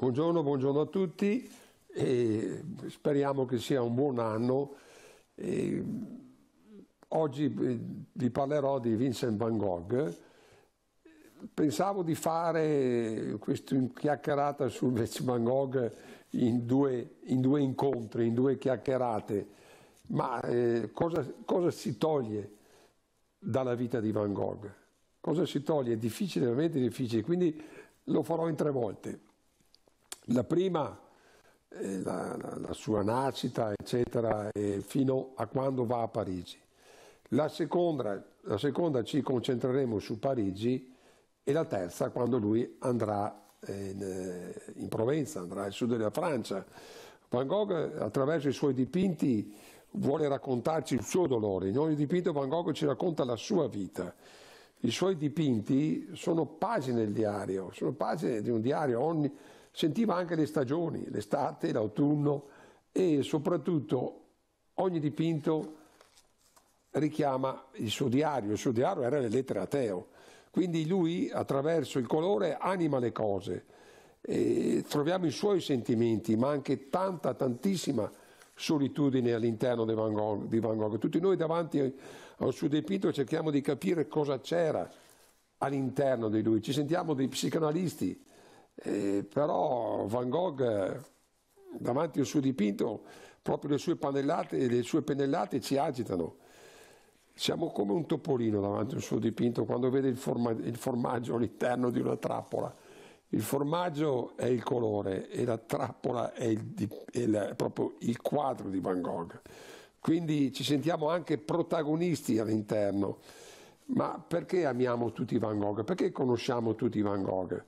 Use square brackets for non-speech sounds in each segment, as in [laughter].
Buongiorno, buongiorno a tutti e speriamo che sia un buon anno. E oggi eh, vi parlerò di Vincent van Gogh. Pensavo di fare questa chiacchierata su Vincent [laughs] van Gogh in due, in due, incontri, in due chiacchierate, ma eh, cosa, cosa si toglie dalla vita di Van Gogh? Cosa si toglie? È difficile, veramente difficile, quindi lo farò in tre volte. La prima eh, la, la, la, sua nascita, eccetera, eh, fino a quando va a Parigi. La seconda, la seconda, ci concentreremo su Parigi e la terza quando lui andrà eh, in, eh, in Provenza, andrà al sud della Francia. Van Gogh attraverso i suoi dipinti vuole raccontarci il suo dolore, in ogni dipinto Van Gogh ci racconta la sua vita. I suoi dipinti sono pagine del diario, sono pagine di un diario, ogni, sentiva anche le stagioni, l'estate, l'autunno e soprattutto ogni dipinto richiama il suo diario, il suo diario era le lettere a Teo, quindi lui attraverso il colore anima le cose, e troviamo i suoi sentimenti ma anche tanta, tantissima solitudine all'interno di Van, Gogh, di Van Gogh. Tutti noi davanti al suo dipinto cerchiamo di capire cosa c'era all'interno di lui, ci sentiamo dei psicanalisti eh, però Van Gogh davanti al suo dipinto, proprio le sue, le sue pennellate ci agitano. Siamo come un topolino davanti al suo dipinto quando vede il, forma, il formaggio all'interno di una trappola. Il formaggio è il colore e la trappola è, il, è la, proprio il quadro di Van Gogh. Quindi ci sentiamo anche protagonisti all'interno. Ma perché amiamo tutti Van Gogh? Perché conosciamo tutti Van Gogh?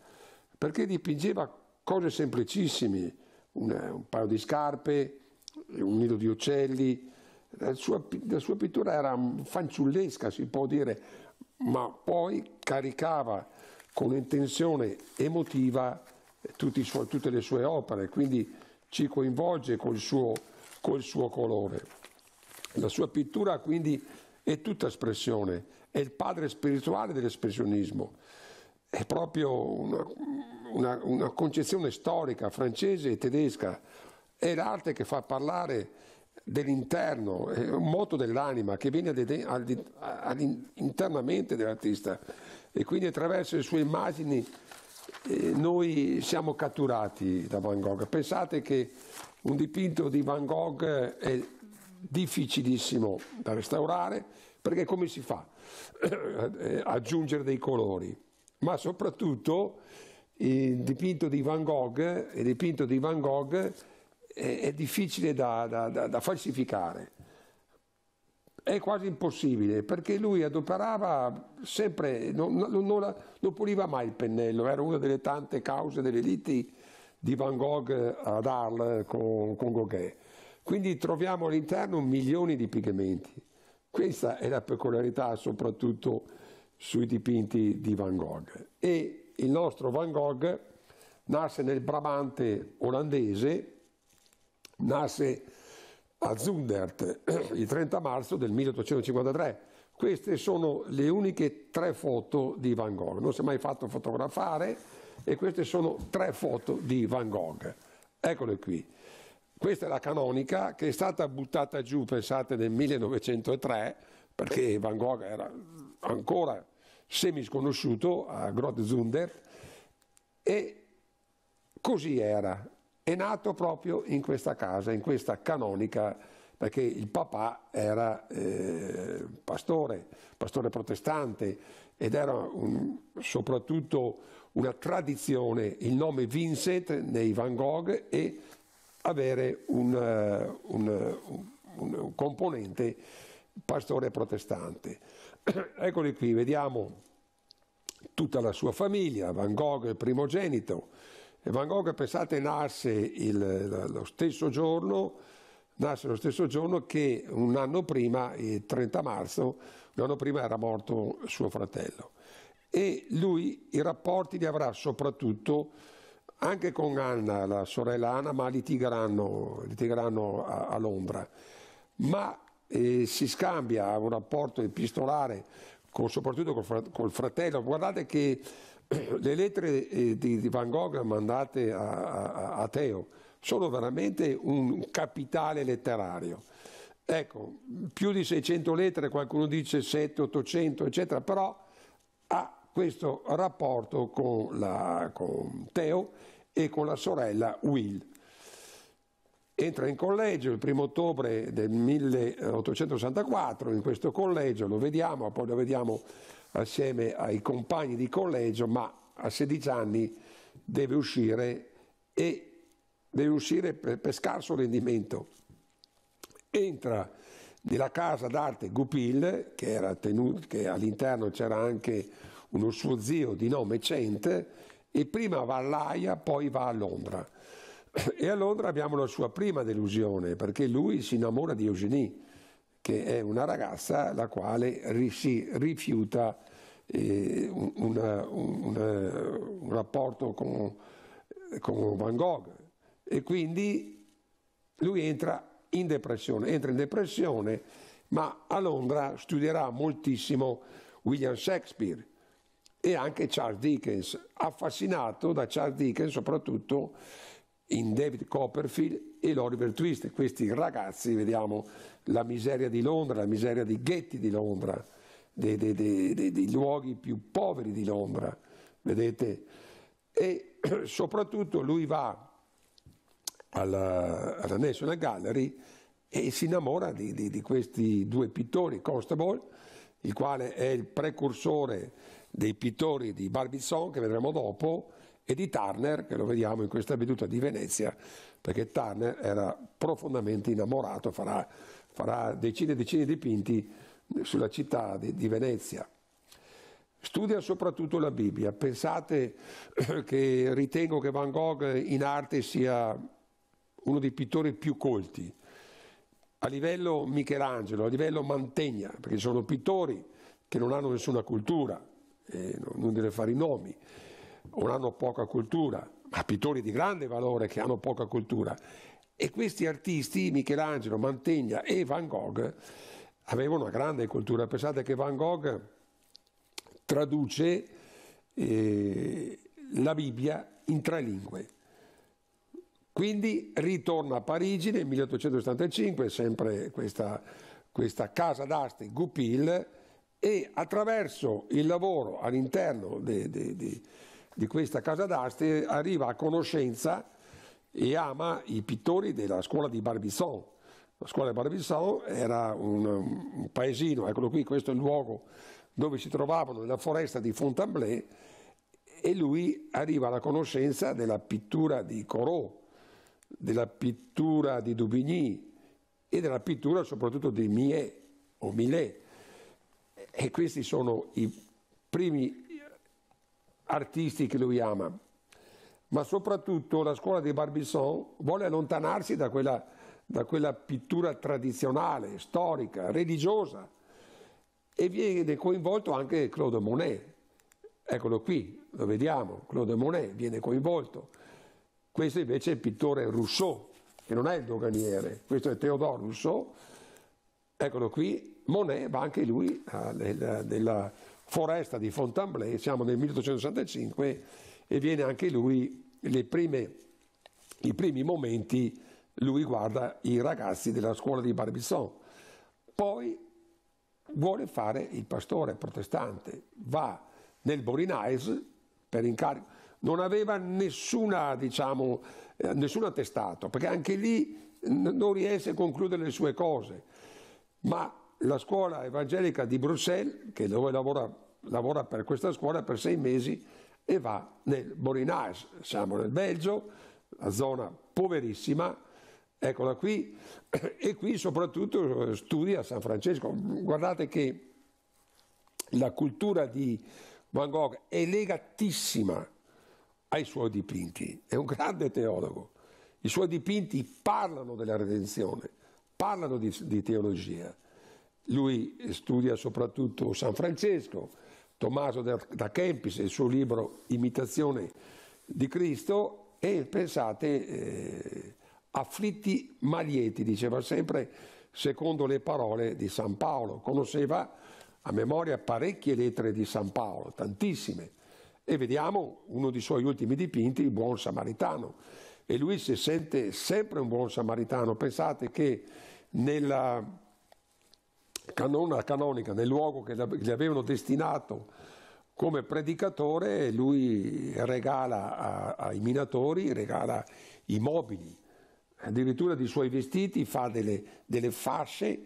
perché dipingeva cose semplicissime, un, un paio di scarpe, un nido di uccelli, la sua, la sua, pittura era fanciullesca, si può dire, ma poi caricava con intenzione emotiva suoi, tutte le sue opere, quindi ci coinvolge col suo, col suo colore. La sua pittura quindi è tutta espressione, è il padre spirituale dell'espressionismo è proprio una, una, una concezione storica francese e tedesca, è l'arte che fa parlare dell'interno, è un moto dell'anima che viene internamente dell'artista e quindi attraverso le sue immagini eh, noi siamo catturati da Van Gogh. Pensate che un dipinto di Van Gogh è difficilissimo da restaurare perché come si fa? [coughs] Eh, aggiungere dei colori ma soprattutto il dipinto di Van Gogh, dipinto di Van Gogh è, è, difficile da, da, da, da falsificare, è quasi impossibile perché lui adoperava sempre, non, non, non, non, puliva mai il pennello, era una delle tante cause delle liti di Van Gogh ad Arles con, con Gauguin. Quindi troviamo all'interno milioni di pigmenti. Questa è la peculiarità soprattutto sui dipinti di Van Gogh e il nostro Van Gogh nasce nel Brabante olandese, nasce a Zundert [clears throat] il 30 marzo del 1853. Queste sono le uniche tre foto di Van Gogh, non si è mai fatto fotografare e queste sono tre foto di Van Gogh. Eccole qui. Questa è la canonica che è stata buttata giù, pensate, nel 1903, perché Van Gogh era ancora semisconosciuto a Grotzunder e così era, è nato proprio in questa casa, in questa canonica, perché il papà era eh, pastore, pastore protestante ed era un, soprattutto una tradizione il nome Vincent nei Van Gogh e avere un, eh, un, un componente pastore protestante. [coughs] Eccoli qui, vediamo tutta la sua famiglia, Van Gogh è primogenito. E Van Gogh, pensate, nasce il, lo stesso giorno nasce lo stesso giorno che un anno prima, il 30 marzo, un anno prima era morto suo fratello. E lui i rapporti li avrà soprattutto anche con Anna, la sorella Anna, ma litigheranno, litigheranno a, a, Londra. Ma e si scambia un rapporto epistolare con, soprattutto col, col, fratello. Guardate che [clears throat] le lettere eh, di, di Van Gogh mandate a, a, a, Teo sono veramente un capitale letterario. Ecco, più di 600 lettere, qualcuno dice 700, 800, eccetera, però ha questo rapporto con, la, con Teo e con la sorella Will. Entra in collegio il primo ottobre del 1864, in questo collegio lo vediamo, poi lo vediamo assieme ai compagni di collegio, ma a 16 anni deve uscire e deve uscire per, per scarso rendimento. Entra nella casa d'arte Goupil, che, tenuto, che all'interno c'era anche uno suo zio di nome Cente, e prima va all'Aia, poi va a Londra. E a Londra abbiamo la sua prima delusione, perché lui si innamora di Eugenie, che è una ragazza la quale ri, si rifiuta eh, una, una, eh, un rapporto con, con Van Gogh. E quindi lui entra in depressione, entra in depressione, ma a Londra studierà moltissimo William Shakespeare e anche Charles Dickens, affascinato da Charles Dickens soprattutto in David Copperfield e l'Oliver Twist. Questi ragazzi, vediamo la miseria di Londra, la miseria dei ghetti di Londra, dei, dei, dei, dei luoghi più poveri di Londra, vedete? E [clears throat] soprattutto lui va alla, alla National Gallery e si innamora di, di, di questi due pittori, Constable, il quale è il precursore dei pittori di Barbizon, che vedremo dopo, e di Turner, che lo vediamo in questa veduta di Venezia, perché Turner era profondamente innamorato, farà, farà decine e decine di dipinti sulla città di, di Venezia. Studia soprattutto la Bibbia. Pensate [clears throat] che ritengo che Van Gogh in arte sia uno dei pittori più colti, a livello Michelangelo, a livello Mantegna, perché sono pittori che non hanno nessuna cultura, eh, non deve fare i nomi, o hanno poca cultura, ma pittori di grande valore che hanno poca cultura. E questi artisti, Michelangelo, Mantegna e Van Gogh, avevano una grande cultura. Pensate che Van Gogh traduce eh, la Bibbia in tre lingue. Quindi ritorna a Parigi nel 1875, sempre questa, questa casa d'arte Goupil, e attraverso il lavoro all'interno di di questa casa d'arte arriva a conoscenza e ama i pittori della scuola di Barbizon. La scuola di Barbizon era un, un paesino, eccolo qui, questo è il luogo dove si trovavano nella foresta di Fontainebleau e lui arriva alla conoscenza della pittura di Corot, della pittura di Dubigny e della pittura soprattutto di Millet o Millet e questi sono i primi artisti che lui ama, ma soprattutto la scuola di Barbizon vuole allontanarsi da quella, da quella pittura tradizionale, storica, religiosa e viene coinvolto anche Claude Monet. Eccolo qui, lo vediamo, Claude Monet viene coinvolto. Questo invece è il pittore Rousseau, che non è il doganiere, questo è Théodore Rousseau. Eccolo qui, Monet va anche lui alla, nella Foresta di Fontainebleau, siamo nel 1865 e viene anche lui, prime, i primi momenti, lui guarda i ragazzi della scuola di Barbizon, poi vuole fare il pastore protestante, va nel Borinais per incarico, non aveva nessuna, diciamo, eh, nessun attestato, perché anche lì non riesce a concludere le sue cose, ma la scuola evangelica di Bruxelles, che dove lavora, lavora per questa scuola per sei mesi e va nel Borinage, siamo nel Belgio, la zona poverissima, eccola qui, [clears throat] e qui soprattutto studia San Francesco. Guardate che la cultura di Van Gogh è legatissima ai suoi dipinti, è un grande teologo. I suoi dipinti parlano della redenzione, parlano di, di teologia. Lui studia soprattutto San Francesco, Tommaso da Kempis, il suo libro Imitazione di Cristo e pensate eh, afflitti ma lieti, diceva sempre secondo le parole di San Paolo, conosceva a memoria parecchie lettere di San Paolo, tantissime, e vediamo uno dei suoi ultimi dipinti, il buon samaritano, e lui si sente sempre un buon samaritano, pensate che nella canona canonica nel luogo che gli avevano destinato come predicatore, lui regala a, ai minatori, regala i mobili, addirittura dei suoi vestiti, fa delle, delle fasce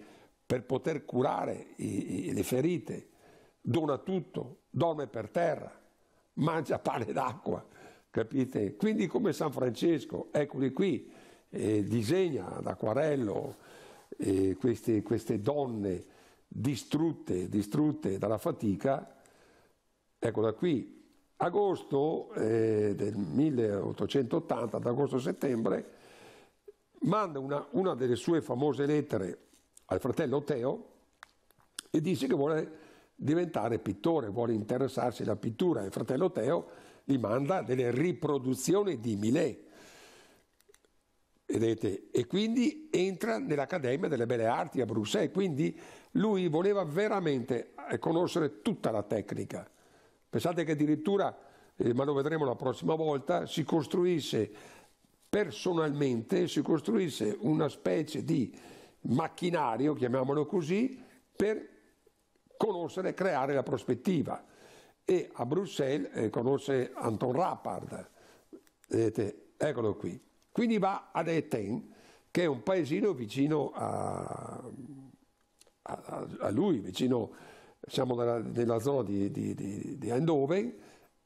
per poter curare i, i, le ferite, dona tutto, dorme per terra, mangia pane d'acqua, capite? Quindi come San Francesco, eccoli qui, eh, disegna ad acquarello eh, queste, queste donne distrutte, distrutte dalla fatica, ecco da qui, agosto eh, del 1880, ad agosto-settembre, manda una, una, delle sue famose lettere al fratello Teo e dice che vuole diventare pittore, vuole interessarsi alla pittura. e Il fratello Teo gli manda delle riproduzioni di Millet. Vedete? E quindi entra nell'Accademia delle Belle Arti a Bruxelles, quindi lui voleva veramente eh, conoscere tutta la tecnica. Pensate che addirittura, eh, ma lo vedremo la prossima volta, si costruisse personalmente, si costruisse una specie di macchinario, chiamiamolo così, per conoscere e creare la prospettiva. E a Bruxelles eh, conosce Anton Rappard, vedete, eccolo qui. Quindi va ad Eten, che è un paesino vicino a a, a lui, vicino, siamo nella, nella zona di, di, di, di, Eindhoven,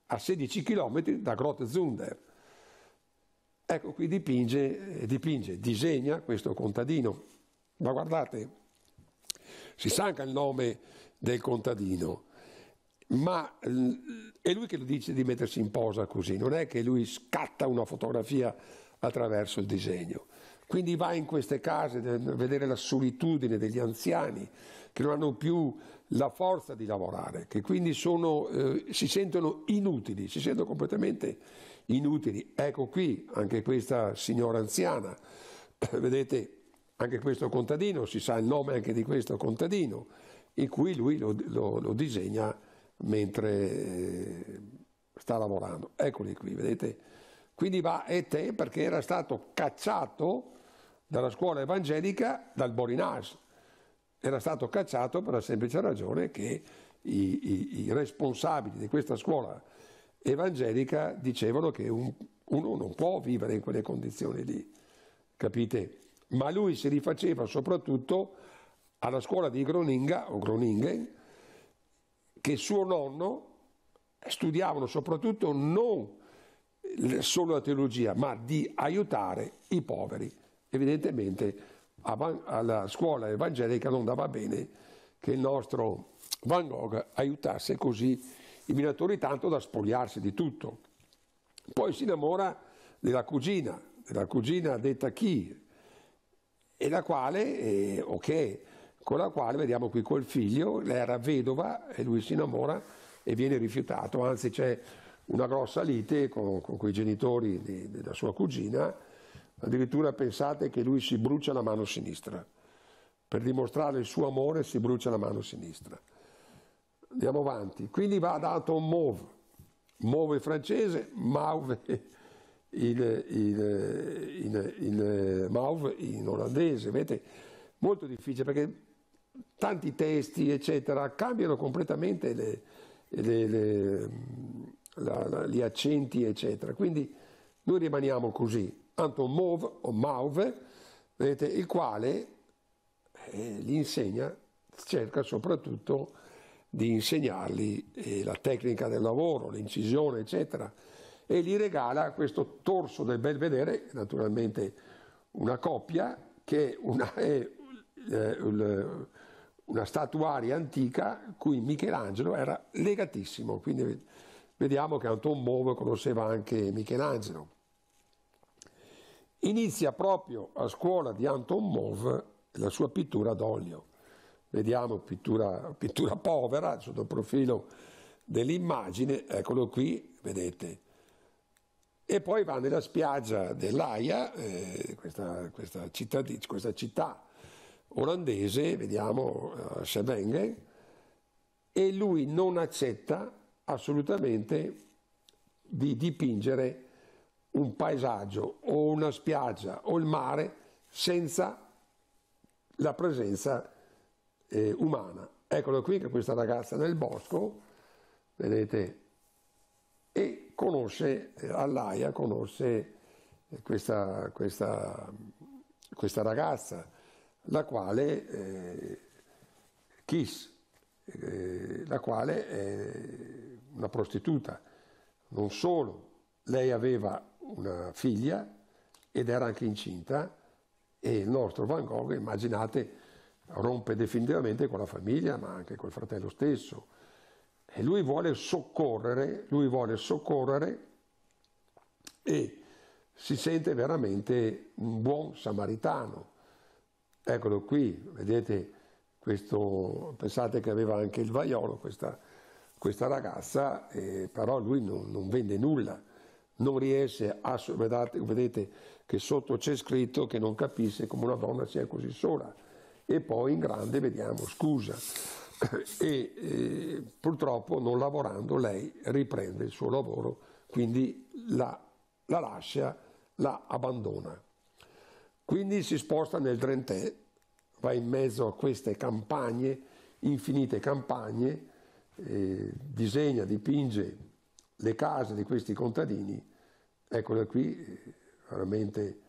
a 16 km da Grotte Zunder. Ecco qui dipinge, eh, dipinge, disegna questo contadino. Ma guardate, si sa anche il nome del contadino, ma eh, è lui che lo dice di mettersi in posa così, non è che lui scatta una fotografia attraverso il disegno. Quindi va in queste case a vedere la solitudine degli anziani che non hanno più la forza di lavorare, che quindi sono, eh, si sentono inutili, si sentono completamente inutili. Ecco qui anche questa signora anziana, [coughs] vedete anche questo contadino, si sa il nome anche di questo contadino, in cui lui lo, lo, lo disegna mentre eh, sta lavorando. Eccoli qui, vedete? Quindi va e te perché era stato cacciato dalla scuola evangelica, dal Borinage. Era stato cacciato per la semplice ragione che i, i, i responsabili di questa scuola evangelica dicevano che un, uno non può vivere in quelle condizioni lì, capite? Ma lui si rifaceva soprattutto alla scuola di Groninga o Groningen, che suo nonno studiavano soprattutto non solo la teologia, ma di aiutare i poveri evidentemente alla scuola evangelica non dava bene che il nostro Van Gogh aiutasse così i minatori tanto da spogliarsi di tutto. Poi si innamora della cugina, della cugina detta Chi, e la quale, eh, ok, con la quale vediamo qui col figlio, lei era vedova e lui si innamora e viene rifiutato, anzi c'è una grossa lite con, con quei genitori di, della sua cugina Addirittura pensate che lui si brucia la mano sinistra. Per dimostrare il suo amore si brucia la mano sinistra. Andiamo avanti. Quindi va dato un mauve. Mauve francese, mauve il, il, il, il mauve in olandese. Vedete? Molto difficile perché tanti testi, eccetera, cambiano completamente le, le, le, la, la, gli accenti, eccetera. Quindi noi rimaniamo così. Anton Mauve, o Mauve vedete, il quale eh, li insegna, cerca soprattutto di insegnargli eh, la tecnica del lavoro, l'incisione, eccetera, e gli regala questo torso del belvedere, naturalmente una coppia, che una, è eh, una statuaria antica cui Michelangelo era legatissimo, quindi vediamo che Anton Mauve conosceva anche Michelangelo. Inizia proprio a scuola di Anton Mauve la sua pittura d'olio. Vediamo pittura, pittura povera sotto il profilo dell'immagine, eccolo qui, vedete. E poi va nella spiaggia dell'Aia, eh, questa, questa, città, questa, città, olandese, vediamo a eh, Schevengen, e lui non accetta assolutamente di dipingere un paesaggio o una spiaggia o il mare senza la presenza eh, umana. Eccolo qui che questa ragazza nel bosco, vedete, e conosce, eh, all'AIA conosce eh, questa, questa, questa ragazza, la quale eh, Kiss, eh, la quale è una prostituta. Non solo, lei aveva una figlia ed era anche incinta e il nostro Van Gogh, immaginate, rompe definitivamente con la famiglia ma anche col fratello stesso e lui vuole soccorrere, lui vuole soccorrere e si sente veramente un buon samaritano. Eccolo qui, vedete questo, pensate che aveva anche il vaiolo questa, questa ragazza, eh, però lui non, non vende nulla non riesce a vedete, vedete che sotto c'è scritto che non capisce come una donna sia così sola e poi in grande vediamo scusa [coughs] e eh, purtroppo non lavorando lei riprende il suo lavoro quindi la, la lascia la abbandona quindi si sposta nel Trentè va in mezzo a queste campagne infinite campagne eh, disegna, dipinge le case di questi contadini Eccola qui, veramente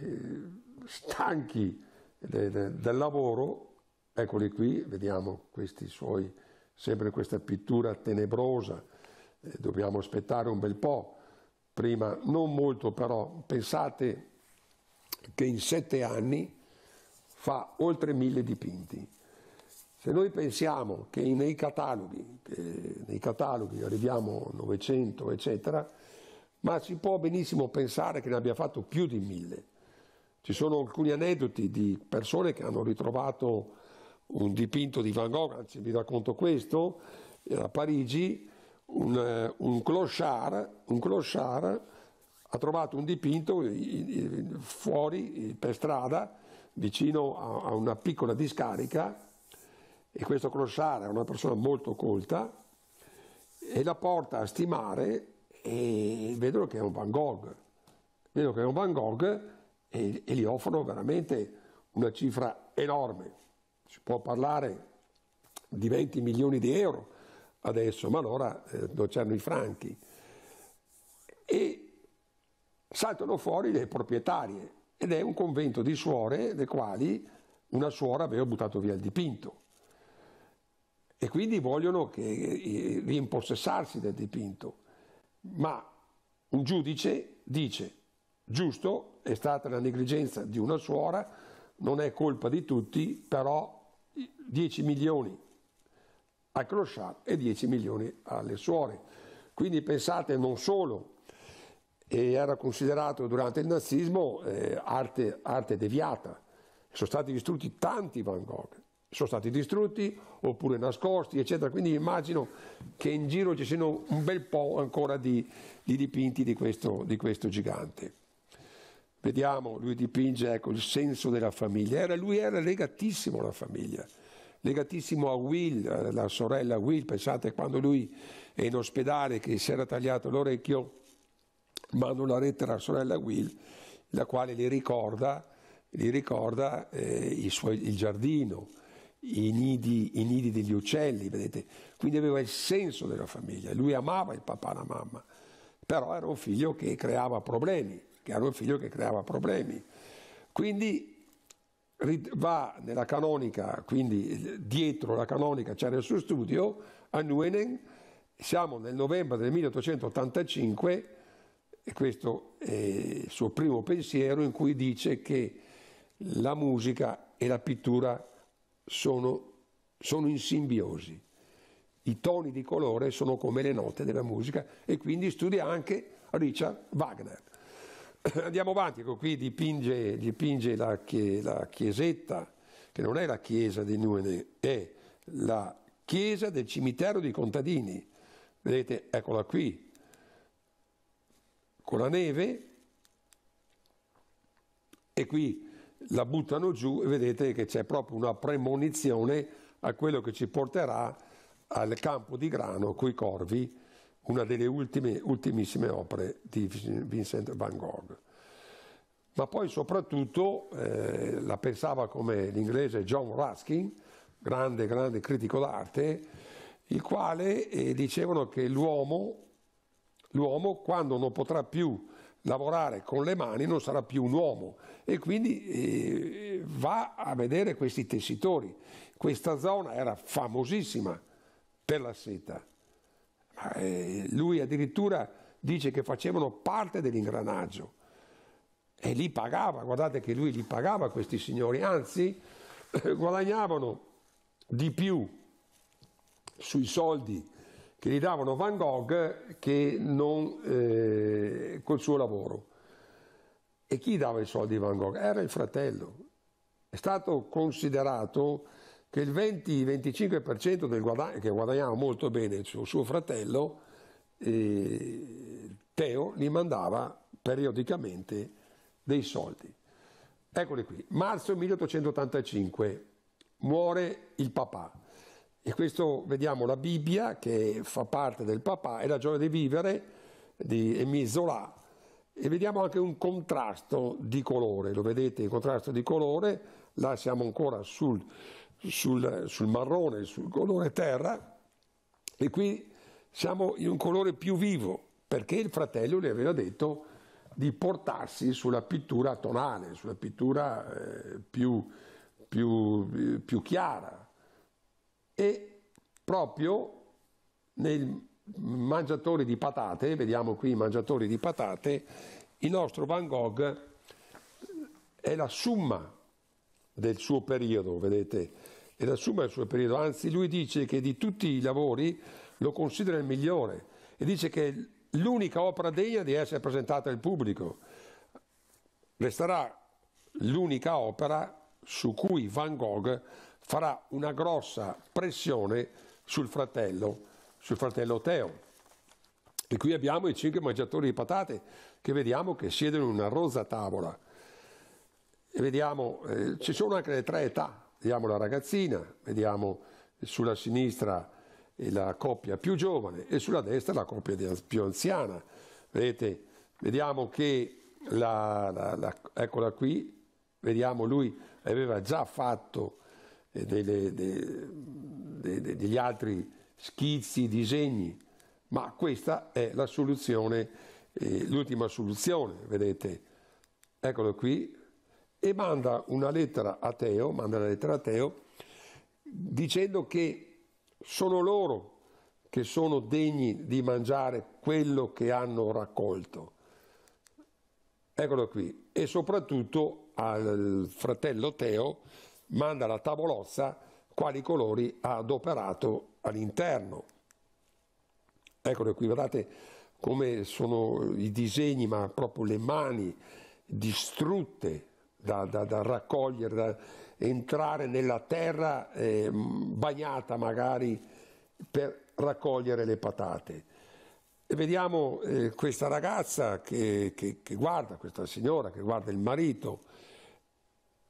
eh, stanchi del, del lavoro, eccoli qui, vediamo questi suoi, sempre questa pittura tenebrosa, eh, dobbiamo aspettare un bel po', prima non molto però, pensate che in sette anni fa oltre mille dipinti. Se noi pensiamo che nei cataloghi, eh, nei cataloghi arriviamo a 900, eccetera, ma si può benissimo pensare che ne abbia fatto più di mille. Ci sono alcuni aneddoti di persone che hanno ritrovato un dipinto di Van Gogh, anzi vi racconto questo, a Parigi un, eh, un, clochard, un clochard ha trovato un dipinto eh, fuori eh, per strada vicino a una piccola discarica e questo clochard è una persona molto colta e la porta a stimare e vedono che è un Van Gogh, vedono che è un Van Gogh e, e gli offrono veramente una cifra enorme, si può parlare di 20 milioni di euro adesso, ma allora eh, non c'erano i franchi. E saltano fuori le proprietarie ed è un convento di suore, le quali una suora aveva buttato via il dipinto e quindi vogliono che, eh, rimpossessarsi del dipinto ma un giudice dice giusto, è stata la negligenza di una suora, non è colpa di tutti, però 10 milioni a Clochard e 10 milioni alle suore. Quindi pensate non solo, era considerato durante il nazismo eh, arte, arte deviata, sono stati distrutti tanti Van Gogh, sono stati distrutti oppure nascosti, eccetera. Quindi immagino che in giro ci siano un bel po' ancora di, di dipinti di questo, di questo, gigante. Vediamo, lui dipinge ecco, il senso della famiglia. Era, lui era legatissimo alla famiglia, legatissimo a Will, la sorella Will. Pensate quando lui è in ospedale che si era tagliato l'orecchio, manda una lettera alla sorella Will, la quale gli ricorda, gli ricorda eh, il, suo, il giardino, i nidi, i nidi, degli uccelli, vedete? Quindi aveva il senso della famiglia, lui amava il papà e la mamma, però era un figlio che creava problemi, che era un figlio che creava problemi. Quindi va nella canonica, quindi dietro la canonica c'era il suo studio a Nuenen, siamo nel novembre del 1885 e questo è il suo primo pensiero in cui dice che la musica e la pittura sono, sono in simbiosi. I toni di colore sono come le note della musica e quindi studia anche Richard Wagner. [clears throat] Andiamo avanti, ecco qui dipinge, dipinge la, chie, la, chiesetta, che non è la chiesa di Nuene, è la chiesa del cimitero dei contadini. Vedete, eccola qui, con la neve, e qui la buttano giù e vedete che c'è proprio una premonizione a quello che ci porterà al campo di grano coi corvi, una delle ultime, ultimissime opere di Vincent van Gogh. Ma poi soprattutto eh, la pensava come l'inglese John Ruskin, grande, grande critico d'arte, il quale eh, dicevano che l'uomo, l'uomo quando non potrà più lavorare con le mani non sarà più un uomo e quindi eh, va a vedere questi tessitori. Questa zona era famosissima per la seta. Eh, lui addirittura dice che facevano parte dell'ingranaggio e li pagava, guardate che lui li pagava questi signori, anzi [laughs] guadagnavano di più sui soldi che gli davano Van Gogh che non eh, col suo lavoro. E chi dava i soldi a Van Gogh? Era il fratello. È stato considerato che il 20-25% del guadagno, che guadagnava molto bene il suo, suo fratello, eh, Teo gli mandava periodicamente dei soldi. Eccoli qui, marzo 1885, muore il papà, e questo vediamo la Bibbia che fa parte del papà e la gioia di vivere di Emile Zola. E vediamo anche un contrasto di colore, lo vedete, il contrasto di colore, là siamo ancora sul, sul, sul marrone, sul colore terra, e qui siamo in un colore più vivo, perché il fratello gli aveva detto di portarsi sulla pittura tonale, sulla pittura eh, più, più, più chiara e proprio nei mangiatori di patate, vediamo qui i mangiatori di patate, il nostro Van Gogh è la summa del suo periodo, vedete, è la summa del suo periodo, anzi lui dice che di tutti i lavori lo considera il migliore e dice che è l'unica opera degna di essere presentata al pubblico. Resterà l'unica opera su cui Van Gogh farà una grossa pressione sul fratello, sul fratello Teo. E qui abbiamo i cinque mangiatori di patate che vediamo che siedono in una rosa tavola. E vediamo, eh, ci sono anche le tre età, vediamo la ragazzina, vediamo sulla sinistra eh, la coppia più giovane e sulla destra la coppia più anziana. Vedete, vediamo che, la, la, la, eccola qui, vediamo lui aveva già fatto eh, delle, delle, degli altri schizzi, disegni, ma questa è la soluzione, eh, l'ultima soluzione, vedete, eccolo qui, e manda una lettera a Teo, manda una lettera a Teo dicendo che sono loro che sono degni di mangiare quello che hanno raccolto. Eccolo qui. E soprattutto al fratello Teo manda alla tavolozza quali colori ha adoperato all'interno. Eccolo qui, guardate come sono i disegni, ma proprio le mani distrutte da, da, da raccogliere, da entrare nella terra eh, bagnata magari per raccogliere le patate. E vediamo eh, questa ragazza che, che, che guarda, questa signora che guarda il marito,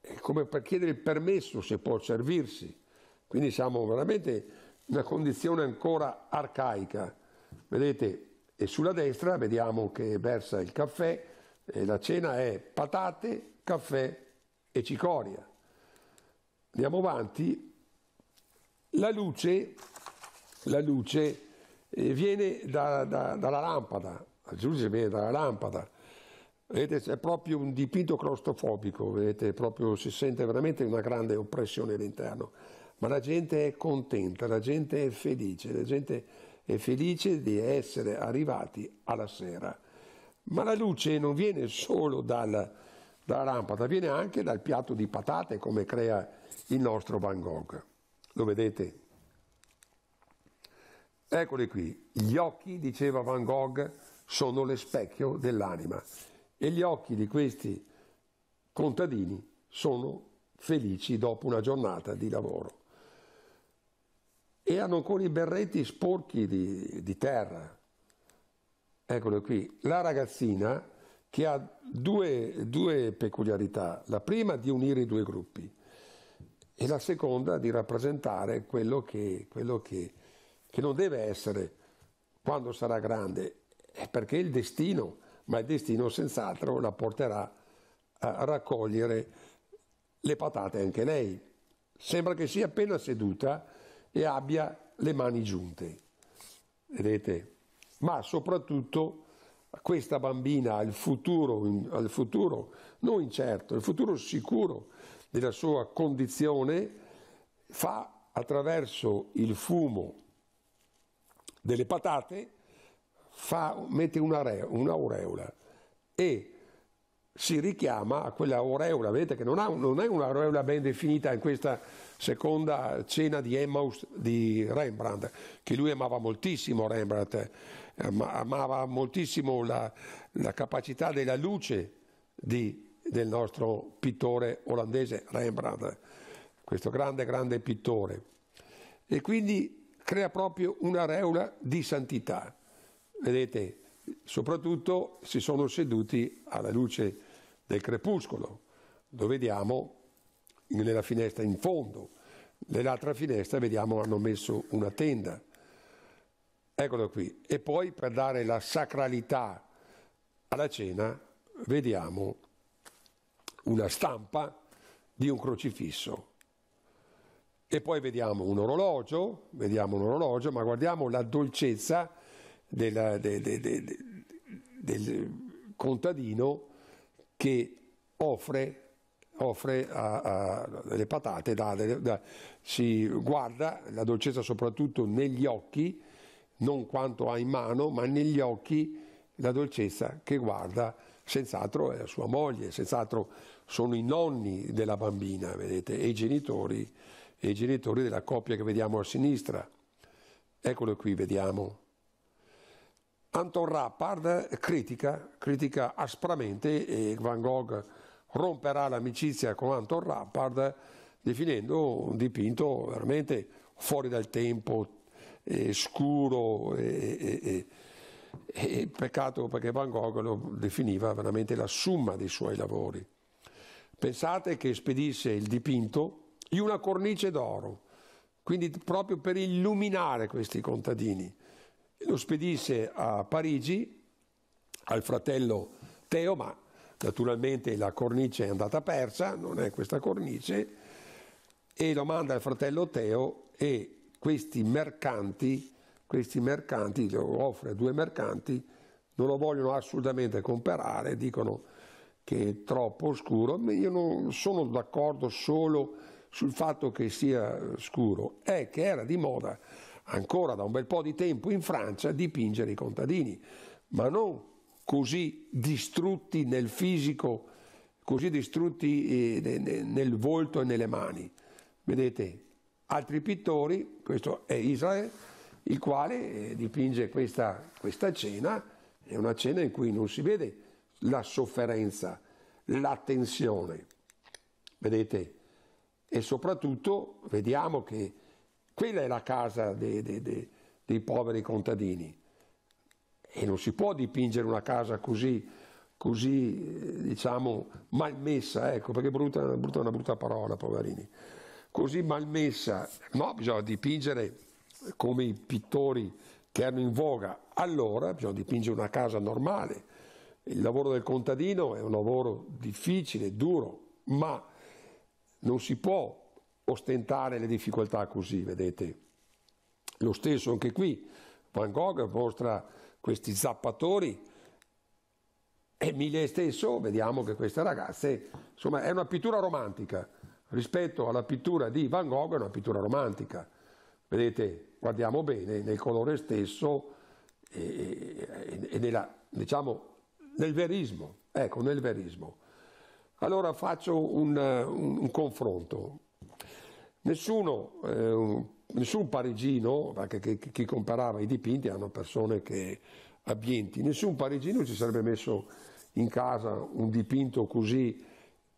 è come per chiedere il permesso se può servirsi, quindi siamo veramente in una condizione ancora arcaica. Vedete, e sulla destra vediamo che versa il caffè, e la cena è patate, caffè e cicoria. Andiamo avanti, la luce, la luce eh, viene da, da, dalla lampada, la luce viene dalla lampada, Vedete, è proprio un dipinto claustrofobico, vedete, proprio, si sente veramente una grande oppressione all'interno, ma la gente è contenta, la gente è felice, la gente è felice di essere arrivati alla sera. Ma la luce non viene solo dalla, dalla lampada, viene anche dal piatto di patate come crea il nostro Van Gogh. Lo vedete? Eccoli qui, gli occhi, diceva Van Gogh, sono lo specchio dell'anima e gli occhi di questi contadini sono felici dopo una giornata di lavoro. E hanno ancora i berretti sporchi di, di terra. Eccolo qui, la ragazzina che ha due, due peculiarità, la prima di unire i due gruppi e la seconda di rappresentare quello che, quello che, che non deve essere quando sarà grande, è perché il destino ma il destino senz'altro la porterà a raccogliere le patate anche lei. Sembra che sia appena seduta e abbia le mani giunte, vedete? Ma soprattutto questa bambina ha il futuro, il futuro non incerto, il futuro sicuro della sua condizione fa attraverso il fumo delle patate fa, mette un'aureola e si richiama a quella aureola, vedete che non, ha, non è un'aureola ben definita in questa seconda cena di Emmaus di Rembrandt, che lui amava moltissimo Rembrandt, amava moltissimo la, la capacità della luce di, del nostro pittore olandese Rembrandt, questo grande grande pittore. E quindi crea proprio un'aureola di santità vedete, soprattutto si sono seduti alla luce del crepuscolo, lo vediamo nella finestra in fondo, nell'altra finestra vediamo hanno messo una tenda, eccolo qui, e poi per dare la sacralità alla cena vediamo una stampa di un crocifisso. E poi vediamo un orologio, vediamo un orologio, ma guardiamo la dolcezza della, de, de, de, del contadino che offre, offre a, a, le patate, da, da, si guarda la dolcezza soprattutto negli occhi, non quanto ha in mano, ma negli occhi la dolcezza che guarda senz'altro è la sua moglie, senz'altro sono i nonni della bambina, vedete, e i genitori, e i genitori della coppia che vediamo a sinistra. Eccolo qui, vediamo. Anton Rappard critica, critica aspramente e Van Gogh romperà l'amicizia con Anton Rappard definendo un dipinto veramente fuori dal tempo, eh, scuro e, eh, eh, peccato perché Van Gogh lo definiva veramente la summa dei suoi lavori. Pensate che spedisse il dipinto in una cornice d'oro, quindi proprio per illuminare questi contadini lo spedisse a Parigi al fratello Teo, ma naturalmente la cornice è andata persa, non è questa cornice, e lo manda al fratello Teo e questi mercanti, questi mercanti, lo offre a due mercanti, non lo vogliono assolutamente comprare, dicono che è troppo scuro, ma io non sono d'accordo solo sul fatto che sia scuro, è che era di moda ancora da un bel po' di tempo in Francia dipingere i contadini, ma non così distrutti nel fisico, così distrutti eh, nel volto e nelle mani. Vedete, altri pittori, questo è Israel, il quale eh, dipinge questa, questa cena, è una cena in cui non si vede la sofferenza, la tensione. Vedete? E soprattutto vediamo che quella è la casa dei, dei, dei, dei poveri contadini e non si può dipingere una casa così, così eh, diciamo, malmessa, ecco, perché brutta, brutta è una brutta parola, poverini, così malmessa, no, bisogna dipingere come i pittori che erano in voga, allora bisogna dipingere una casa normale, il lavoro del contadino è un lavoro difficile, duro, ma non si può ostentare le difficoltà così, vedete. Lo stesso anche qui, Van Gogh mostra questi zappatori e Millet stesso, vediamo che queste ragazze, insomma è una pittura romantica, rispetto alla pittura di Van Gogh è una pittura romantica, vedete, guardiamo bene nel colore stesso e, e, e nella, diciamo, nel verismo, ecco, nel verismo. Allora faccio un, un, un confronto, Nessuno, eh, nessun parigino, perché chi comparava i dipinti erano persone che, abbienti, nessun parigino si sarebbe messo in casa un dipinto così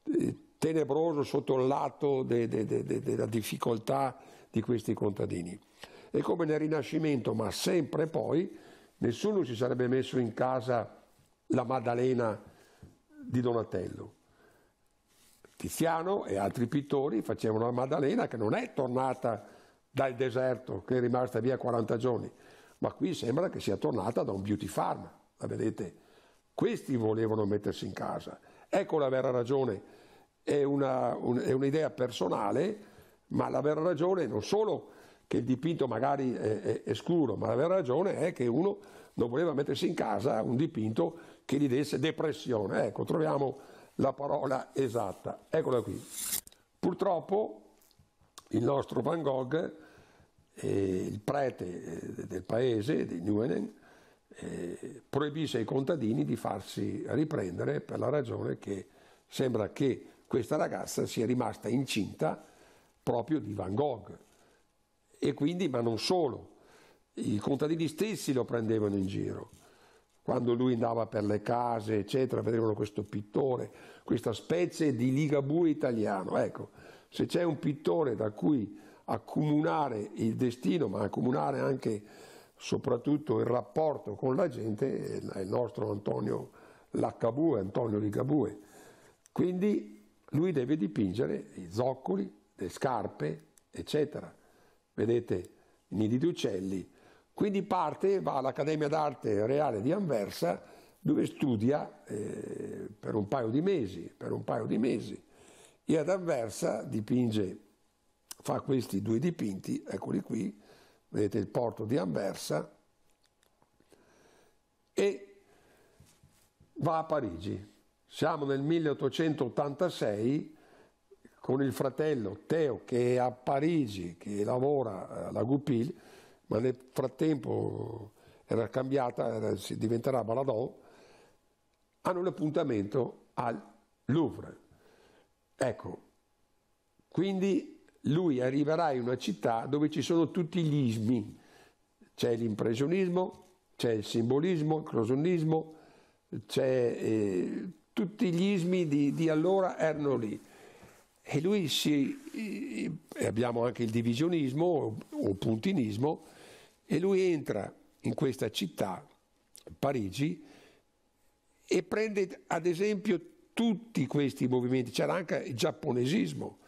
eh, tenebroso sotto il lato della de, de, de, difficoltà di questi contadini. E come nel Rinascimento, ma sempre poi, nessuno si sarebbe messo in casa la Maddalena di Donatello. Tiziano e altri pittori facevano la Maddalena che non è tornata dal deserto, che è rimasta via 40 giorni, ma qui sembra che sia tornata da un beauty farm, la vedete? Questi volevano mettersi in casa. Ecco la vera ragione, è, un'idea un, personale, ma la vera ragione non solo che il dipinto magari è, è, è scuro, ma la vera ragione è che uno non voleva mettersi in casa un dipinto che gli desse depressione. Ecco, troviamo la parola esatta. Eccola qui. Purtroppo il nostro Van Gogh, eh, il prete eh, del paese, di Newenen, eh, proibisce ai contadini di farsi riprendere per la ragione che sembra che questa ragazza sia rimasta incinta proprio di Van Gogh. E quindi, ma non solo, i contadini stessi lo prendevano in giro. Quando lui andava per le case, eccetera, vedevano questo pittore questa specie di ligabue italiano. Ecco, se c'è un pittore da cui accomunare il destino, ma accomunare anche soprattutto il rapporto con la gente, è il nostro Antonio Laccabue, Antonio Ligabue. Quindi lui deve dipingere i zoccoli, le scarpe, eccetera. Vedete, nidi d'uccelli. Quindi parte, va all'Accademia d'Arte Reale di Anversa, dove studia eh, per, un paio di mesi, per un paio di mesi e ad Anversa dipinge, fa questi due dipinti, eccoli qui, vedete il porto di Anversa e va a Parigi. Siamo nel 1886 con il fratello Teo che è a Parigi, che lavora alla eh, Goupil, ma nel frattempo era cambiata, era, si diventerà Baladò hanno un appuntamento al Louvre. Ecco, quindi lui arriverà in una città dove ci sono tutti gli ismi, c'è l'impressionismo, c'è il simbolismo, il crosonismo, eh, tutti gli ismi di, di, allora erano lì. E lui si, e eh, abbiamo anche il divisionismo o puntinismo, e lui entra in questa città, Parigi, e prende ad esempio tutti questi movimenti, c'era anche il giapponesismo.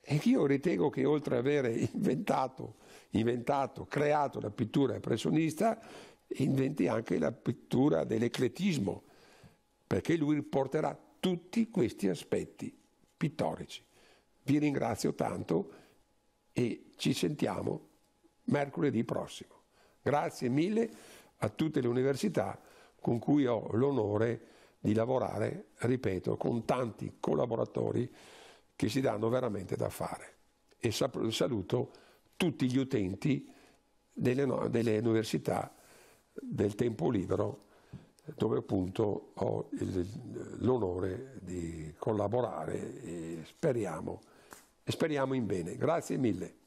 E io ritengo che oltre ad aver inventato, inventato, creato la pittura impressionista, inventi anche la pittura dell'ecletismo, perché lui porterà tutti questi aspetti pittorici. Vi ringrazio tanto e ci sentiamo mercoledì prossimo. Grazie mille a tutte le università con cui ho l'onore di lavorare, ripeto, con tanti collaboratori che si danno veramente da fare. E saluto tutti gli utenti delle, delle università del tempo libero dove appunto ho l'onore di collaborare e speriamo, e speriamo in bene. Grazie mille.